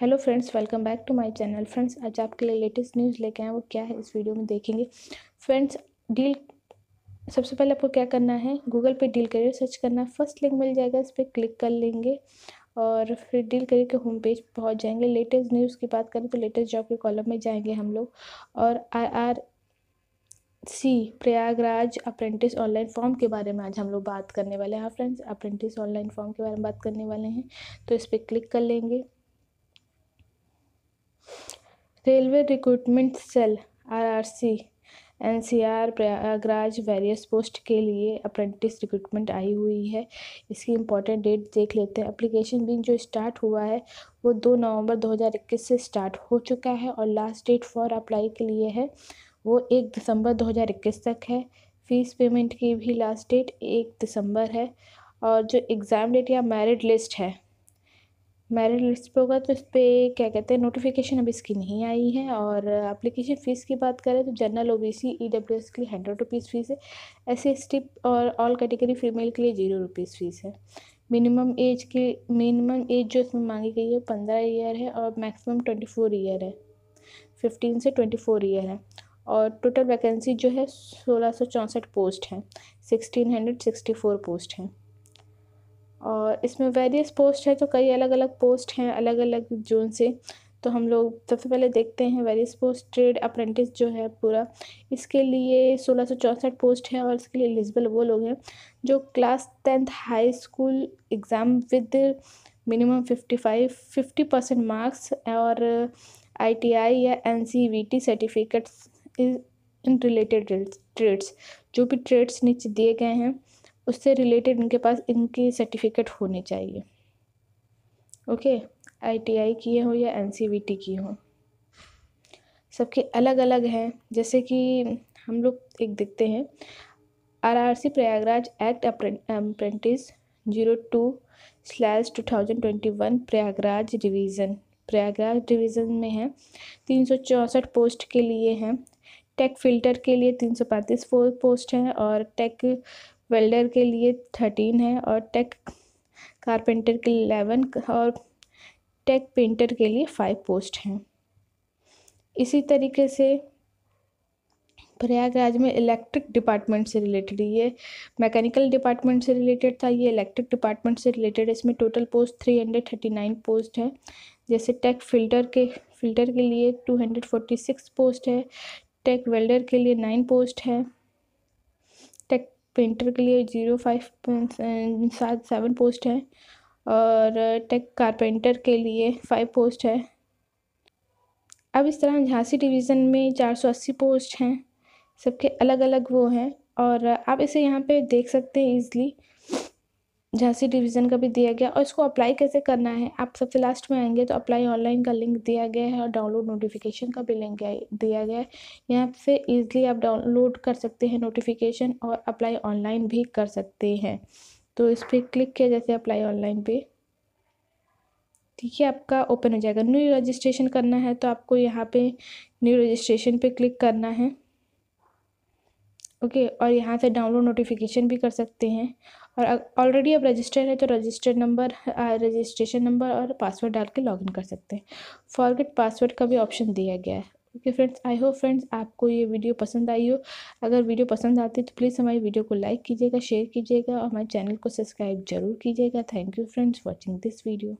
hello friends welcome back to my channel friends आज आपके लिए लेटेस्ट न्यूज़ लेके आए वो क्या है इस वीडियो में देखेंगे फ्रेंड्स डील सबसे पहले आपको क्या करना है गूगल पे डील करियर सर्च करना है फर्स्ट लिंक मिल जाएगा इस पर क्लिक कर लेंगे और फिर डील करियर के होम पेज पहुँच जाएंगे लेटेस्ट न्यूज़ की बात करें तो लेटेस्ट जॉब के कॉलम में जाएंगे हम लोग और R R C Prayagraj apprentice online form के बारे में आज हम लोग बात करने वाले हैं हाँ फ्रेंड्स अप्रेंटिस ऑनलाइन फॉर्म के बारे में बात करने वाले हैं तो इस पर क्लिक कर लेंगे railway recruitment cell RRC NCR Prayagraj various post के लिए अप्रेंटिस रिक्रूटमेंट आई हुई है इसकी इम्पोर्टेंट डेट देख लेते हैं अप्लीकेशन भी जो स्टार्ट हुआ है वो दो नवंबर 2021 से स्टार्ट हो चुका है और लास्ट डेट फॉर अप्लाई के लिए है वो एक दिसंबर 2021 तक है फीस पेमेंट की भी लास्ट डेट एक दिसंबर है और जो एग्ज़ाम डेट या मेरिट लिस्ट है मेरिट लिस्ट पे होगा तो इस पर क्या कहते हैं नोटिफिकेशन अभी इसकी नहीं आई है और अप्लीकेशन फ़ीस की बात करें तो general O B C E W S के लिए हंड्रेड रुपीज़ फ़ीस है एस सी और ऑल कैटेगरी फीमेल के लिए जीरो रुपीज़ फ़ीस है मिनिमम एज की मिनिमम एज जो इसमें मांगी गई है पंद्रह ईयर है और मैक्सिमम ट्वेंटी फोर ईयर है फिफ्टीन से ट्वेंटी फोर ईयर है और टोटल वैकेंसी जो है सोलह सौ चौंसठ पोस्ट हैं sixteen hundred sixty four post हैं और इसमें वेरियस पोस्ट है तो कई अलग अलग पोस्ट हैं अलग अलग जोन से तो हम लोग सबसे पहले देखते हैं वेरियस पोस्ट ट्रेड अप्रेंटिस जो है पूरा इसके लिए सोलह सौ चौंसठ पोस्ट है और इसके लिए एलिजिबल वो लोग हैं जो class tenth high school exam with minimum fifty five fifty percent marks और आईटीआई या NCVT certificates in related trades जो भी ट्रेड्स नीचे दिए गए हैं उससे रिलेटेड इनके पास इनकी सर्टिफिकेट होनी चाहिए ओके आईटीआई किए हों या एनसीवीटी की हो सबके अलग अलग हैं जैसे कि हम लोग एक देखते हैं RRC Prayagraj act apprentice zero two slash two thousand twenty one Prayagraj division Prayagraj division में है तीन सौ चौंसठ पोस्ट के लिए हैं टेक फिल्टर के लिए तीन सौ पैंतीस पोस्ट हैं और टेक वेल्डर के लिए थर्टीन है और टेक कारपेंटर के लिए एलेवन और टेक पेंटर के लिए फाइव पोस्ट हैं इसी तरीके से प्रयागराज में इलेक्ट्रिक डिपार्टमेंट से रिलेटेड ये मैकेनिकल डिपार्टमेंट से रिलेटेड था ये इलेक्ट्रिक डिपार्टमेंट से रिलेटेड इसमें total post three hundred thirty nine post हैं जैसे टेक फिल्टर के फिल्टर के लिए two hundred forty six post है टेक वेल्डर के लिए नाइन पोस्ट है पेंटर के लिए ज़ीरो फाइव सात सेवन पोस्ट है और टेक कारपेंटर के लिए फाइव पोस्ट है अब इस तरह झांसी डिवीज़न में चार सौ अस्सी पोस्ट हैं सबके अलग अलग वो हैं और आप इसे यहाँ पे देख सकते हैं ईज़िली झांसी डिवीज़न का भी दिया गया और इसको अप्लाई कैसे करना है आप सबसे लास्ट में आएंगे तो अप्लाई ऑनलाइन का लिंक दिया गया है और डाउनलोड नोटिफिकेशन का भी लिंक दिया गया है यहाँ से ईजिली आप डाउनलोड कर सकते हैं नोटिफिकेशन और अप्लाई ऑनलाइन भी कर सकते हैं तो इस पर क्लिक किया जैसे अप्लाई ऑनलाइन पे ठीक है आपका ओपन हो जाएगा न्यू रजिस्ट्रेशन करना है तो आपको यहाँ पे न्यू रजिस्ट्रेशन पे क्लिक करना है ओके और यहाँ से डाउनलोड नोटिफिकेशन भी कर सकते हैं और ऑलरेडी अब रजिस्टर्ड है तो रजिस्टर्ड नंबर रजिस्ट्रेशन नंबर और पासवर्ड डाल के लॉगिन कर सकते हैं फॉरगेट पासवर्ड का भी ऑप्शन दिया गया है okay friends I hope friends आपको ये वीडियो पसंद आई हो अगर वीडियो पसंद आती है तो प्लीज़ हमारी वीडियो को लाइक कीजिएगा शेयर कीजिएगा और हमारे चैनल को सब्सक्राइब जरूर कीजिएगा thank you friends watching this video